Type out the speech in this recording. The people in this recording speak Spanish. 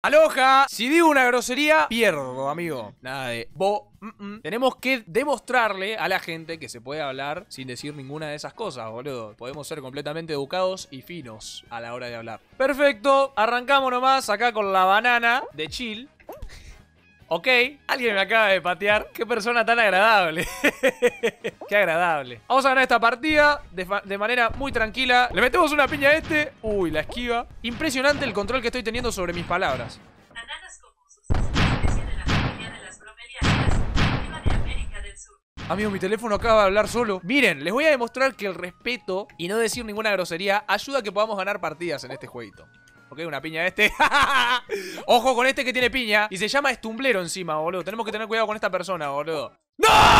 Aloja, si digo una grosería, pierdo, amigo. Nada de bo. Tenemos que demostrarle a la gente que se puede hablar sin decir ninguna de esas cosas, boludo. Podemos ser completamente educados y finos a la hora de hablar. Perfecto, arrancamos nomás acá con la banana de chill. Ok, alguien me acaba de patear. Qué persona tan agradable. Qué agradable. Vamos a ganar esta partida de, manera muy tranquila. Le metemos una piña a este. Uy, la esquiva. Impresionante el control que estoy teniendo sobre mis palabras. Amigo, mi teléfono acaba de hablar solo. Miren, les voy a demostrar que el respeto y no decir ninguna grosería ayuda a que podamos ganar partidas en este jueguito. Ok, una piña este. Ojo con este que tiene piña. Y se llama estumblero encima, boludo. Tenemos que tener cuidado con esta persona, boludo. ¡No!